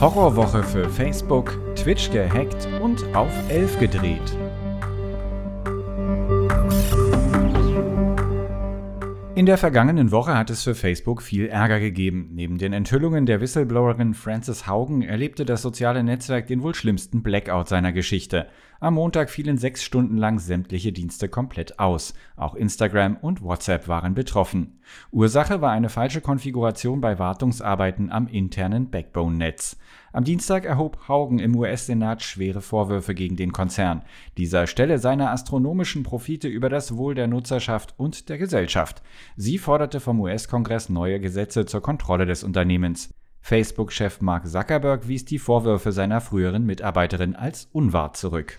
Horrorwoche für Facebook, Twitch gehackt und auf 11 gedreht. In der vergangenen Woche hat es für Facebook viel Ärger gegeben. Neben den Enthüllungen der Whistleblowerin Frances Haugen erlebte das soziale Netzwerk den wohl schlimmsten Blackout seiner Geschichte. Am Montag fielen sechs Stunden lang sämtliche Dienste komplett aus. Auch Instagram und WhatsApp waren betroffen. Ursache war eine falsche Konfiguration bei Wartungsarbeiten am internen Backbone-Netz. Am Dienstag erhob Haugen im US-Senat schwere Vorwürfe gegen den Konzern. Dieser stelle seine astronomischen Profite über das Wohl der Nutzerschaft und der Gesellschaft. Sie forderte vom US-Kongress neue Gesetze zur Kontrolle des Unternehmens. Facebook-Chef Mark Zuckerberg wies die Vorwürfe seiner früheren Mitarbeiterin als unwahr zurück.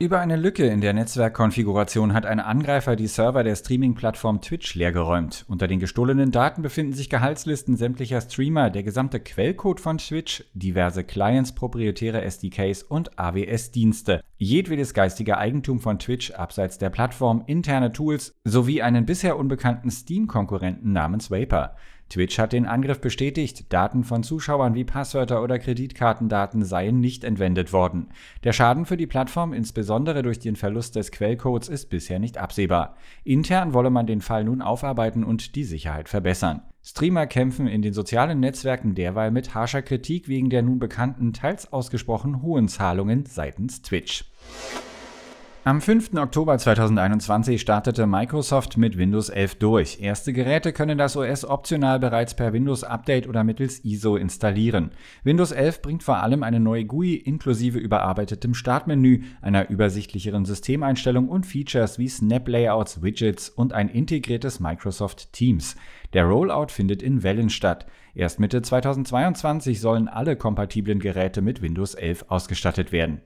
Über eine Lücke in der Netzwerkkonfiguration hat ein Angreifer die Server der Streaming-Plattform Twitch leergeräumt. Unter den gestohlenen Daten befinden sich Gehaltslisten sämtlicher Streamer, der gesamte Quellcode von Twitch, diverse Clients, proprietäre SDKs und AWS-Dienste, jedwedes geistige Eigentum von Twitch abseits der Plattform, interne Tools sowie einen bisher unbekannten Steam-Konkurrenten namens Vapor. Twitch hat den Angriff bestätigt, Daten von Zuschauern wie Passwörter oder Kreditkartendaten seien nicht entwendet worden. Der Schaden für die Plattform, insbesondere durch den Verlust des Quellcodes, ist bisher nicht absehbar. Intern wolle man den Fall nun aufarbeiten und die Sicherheit verbessern. Streamer kämpfen in den sozialen Netzwerken derweil mit harscher Kritik wegen der nun bekannten, teils ausgesprochen hohen Zahlungen seitens Twitch. Am 5. Oktober 2021 startete Microsoft mit Windows 11 durch. Erste Geräte können das OS optional bereits per Windows Update oder mittels ISO installieren. Windows 11 bringt vor allem eine neue GUI inklusive überarbeitetem Startmenü, einer übersichtlicheren Systemeinstellung und Features wie Snap-Layouts, Widgets und ein integriertes Microsoft Teams. Der Rollout findet in Wellen statt. Erst Mitte 2022 sollen alle kompatiblen Geräte mit Windows 11 ausgestattet werden.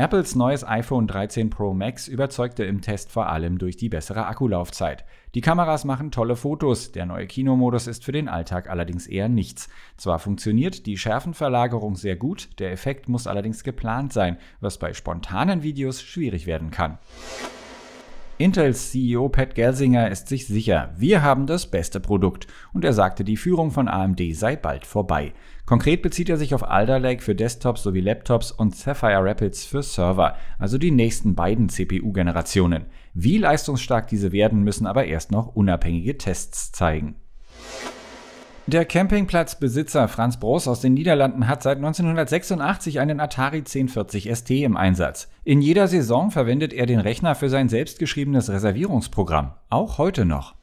Apples neues iPhone 13 Pro Max überzeugte im Test vor allem durch die bessere Akkulaufzeit. Die Kameras machen tolle Fotos, der neue Kinomodus ist für den Alltag allerdings eher nichts. Zwar funktioniert die Schärfenverlagerung sehr gut, der Effekt muss allerdings geplant sein, was bei spontanen Videos schwierig werden kann. Intels CEO Pat Gelsinger ist sich sicher, wir haben das beste Produkt und er sagte, die Führung von AMD sei bald vorbei. Konkret bezieht er sich auf Alder Lake für Desktops sowie Laptops und Sapphire Rapids für Server, also die nächsten beiden CPU-Generationen. Wie leistungsstark diese werden, müssen aber erst noch unabhängige Tests zeigen. Der Campingplatzbesitzer Franz Bros aus den Niederlanden hat seit 1986 einen Atari 1040 ST im Einsatz. In jeder Saison verwendet er den Rechner für sein selbstgeschriebenes Reservierungsprogramm, auch heute noch.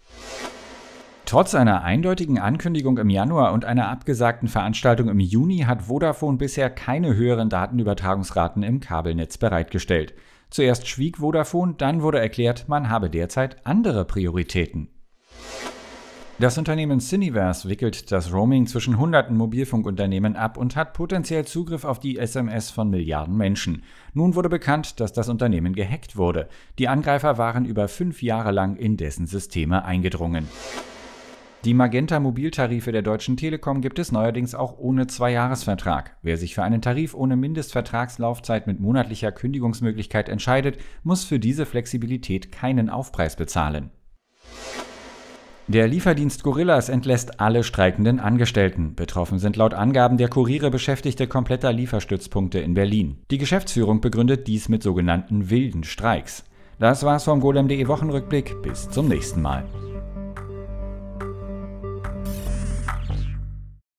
Trotz einer eindeutigen Ankündigung im Januar und einer abgesagten Veranstaltung im Juni hat Vodafone bisher keine höheren Datenübertragungsraten im Kabelnetz bereitgestellt. Zuerst schwieg Vodafone, dann wurde erklärt, man habe derzeit andere Prioritäten. Das Unternehmen Cineverse wickelt das Roaming zwischen hunderten Mobilfunkunternehmen ab und hat potenziell Zugriff auf die SMS von Milliarden Menschen. Nun wurde bekannt, dass das Unternehmen gehackt wurde. Die Angreifer waren über fünf Jahre lang in dessen Systeme eingedrungen. Die Magenta Mobiltarife der Deutschen Telekom gibt es neuerdings auch ohne Zweijahresvertrag. Wer sich für einen Tarif ohne Mindestvertragslaufzeit mit monatlicher Kündigungsmöglichkeit entscheidet, muss für diese Flexibilität keinen Aufpreis bezahlen. Der Lieferdienst Gorillas entlässt alle streikenden Angestellten. Betroffen sind laut Angaben der Kuriere Beschäftigte kompletter Lieferstützpunkte in Berlin. Die Geschäftsführung begründet dies mit sogenannten wilden Streiks. Das war's vom Golem.de Wochenrückblick. Bis zum nächsten Mal.